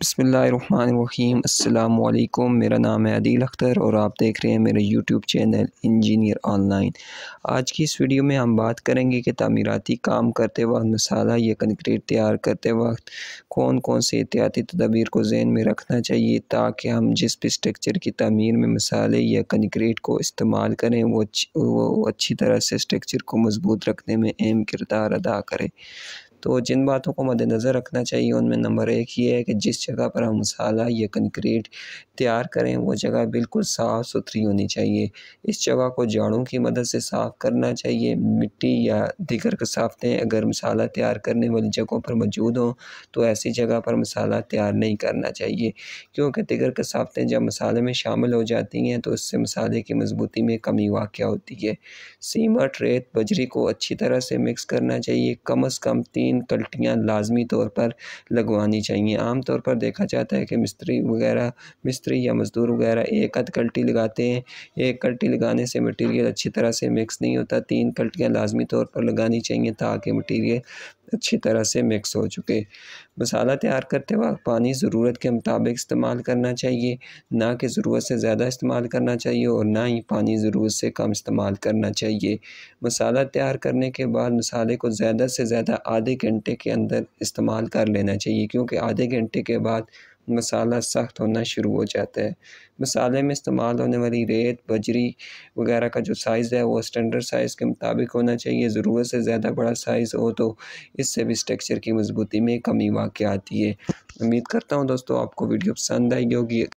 बसमीम अल्लाम मेरा नाम है अदील अख्तर और आप देख रहे हैं मेरे यूट्यूब चैनल इंजीनियर ऑनलाइन आज की इस वीडियो में हम बात करेंगे कि तमीराती काम करते वक्त मसाला या कंक्रीट तैयार करते वक्त कौन कौन से एहतियाती तदबीर को जहन में रखना चाहिए ताकि हम जिस भी स्ट्रक्चर की तमीर में मसाले या कंक्रीट को इस्तेमाल करें वो वो अच्छी तरह से स्ट्रक्चर को मजबूत रखने में अहम किरदार अदा करें तो जिन बातों को मद्दनज़र रखना चाहिए उनमें नंबर एक ये है कि जिस जगह पर हम मसाला या कंक्रीट तैयार करें वो जगह बिल्कुल साफ़ सुथरी होनी चाहिए इस जगह को जाड़ों की मदद से साफ़ करना चाहिए मिट्टी या दिगर कसाफतें अगर मसाला तैयार करने वाली जगहों पर मौजूद हों तो ऐसी जगह पर मसाला तैयार नहीं करना चाहिए क्योंकि दिगर कसाफतें जब मसाले में शामिल हो जाती हैं तो इससे मसाले की मजबूती में कमी वाक़ होती है सीमट रेत बजरी को अच्छी तरह से मिक्स करना चाहिए कम अज़ कम तीन तीन कल्टियाँ लाजमी तौर पर लगवानी चाहिए आम तौर पर देखा जाता है कि मिस्त्री वगैरह मिस्त्री या मज़दूर वगैरह एक अध कल्टी लगाते हैं एक कल्टी लगाने से मटीरियल अच्छी तरह से मिक्स नहीं होता तीन कल्टियाँ लाजमी तौर पर लगानी चाहिए ताकि मटीरियल अच्छी तरह से मिक्स हो चुके मसाला तैयार करते वक्त पानी ज़रूरत के मुताबिक इस्तेमाल करना चाहिए ना कि ज़रूरत से ज़्यादा इस्तेमाल करना चाहिए और ना ही पानी ज़रूरत से कम इस्तेमाल करना चाहिए मसाला तैयार करने के बाद मसाले को ज़्यादा से ज़्यादा आधे घंटे के अंदर इस्तेमाल कर लेना चाहिए क्योंकि आधे घंटे के बाद मसाला सख्त होना शुरू हो जाता है मसाले में इस्तेमाल होने वाली रेत बजरी वगैरह का जो साइज़ है वो स्टैंडर्ड साइज़ के मुताबिक होना चाहिए ज़रूरत से ज़्यादा बड़ा साइज़ हो तो इससे भी स्ट्रक्चर की मजबूती में कमी वाक़ आती है उम्मीद करता हूँ दोस्तों आपको वीडियो पसंद आई होगी